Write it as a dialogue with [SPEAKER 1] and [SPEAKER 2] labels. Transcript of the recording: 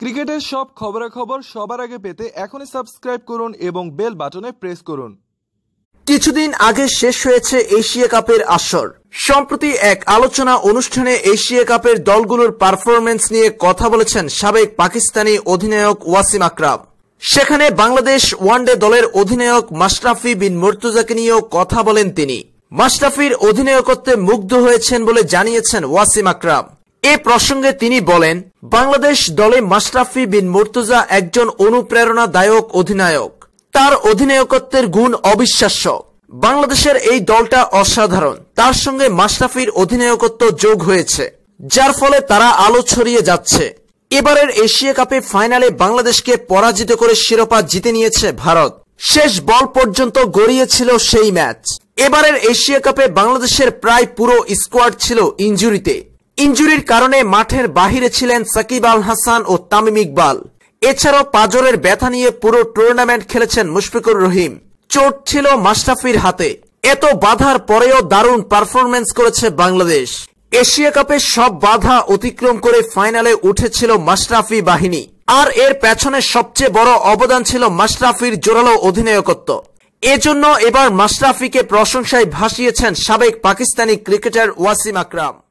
[SPEAKER 1] ক্রিকেটের সব খবরাখবর সবার আগে পেতে এখনই সাবস্ক্রাইব করুন এবং বেল বাটনে প্রেস করুন কিছুদিন আগে শেষ হয়েছে এশিয়া কাপের আসর সম্প্রতি এক আলোচনা অনুষ্ঠানে এশিয়া কাপের দলগুলোর পারফরমেন্স নিয়ে কথা বলেছেন সাবেক পাকিস্তানি অধিনায়ক ওয়াসিম আকরাব সেখানে বাংলাদেশ ওয়ানডে দলের অধিনায়ক মাশরাফি বিন মর্তুজাকে নিয়েও কথা বলেন তিনি মাশরাফির অধিনায়কত্বে মুগ্ধ হয়েছেন বলে জানিয়েছেন ওয়াসিম আকরাম এ প্রসঙ্গে তিনি বলেন বাংলাদেশ দলে মাশরাফি বিন মুর্তুজা একজন অনুপ্রেরণাদায়ক অধিনায়ক তার অধিনায়কত্বের গুণ অবিশ্বাস্য বাংলাদেশের এই দলটা অসাধারণ তার সঙ্গে মাশরাফির অধিনায়কত্ব যোগ হয়েছে যার ফলে তারা আলো ছড়িয়ে যাচ্ছে এবারের এশিয়া কাপে ফাইনালে বাংলাদেশকে পরাজিত করে শিরোপা জিতে নিয়েছে ভারত শেষ বল পর্যন্ত গড়িয়েছিল সেই ম্যাচ এবারের এশিয়া কাপে বাংলাদেশের প্রায় পুরো স্কোয়াড ছিল ইঞ্জুরিতে ইঞ্জুরির কারণে মাঠের বাহিরে ছিলেন সাকিব আল হাসান ও তামিম ইকবাল এছাড়াও পাজরের ব্যথা নিয়ে পুরো টুর্নামেন্ট খেলেছেন মুশফিকুর রহিম চোট ছিল মাস্টাফির হাতে এত বাধার পরেও দারুণ পারফরমেন্স করেছে বাংলাদেশ এশিয়া কাপে সব বাধা অতিক্রম করে ফাইনালে উঠেছিল মাশরাফি বাহিনী আর এর পেছনে সবচেয়ে বড় অবদান ছিল মাশরাফির জোরালো অধিনায়কত্ব এজন্য এবার মাশরাফিকে প্রশংসায় ভাসিয়েছেন সাবেক পাকিস্তানি ক্রিকেটার ওয়াসিম আকরাম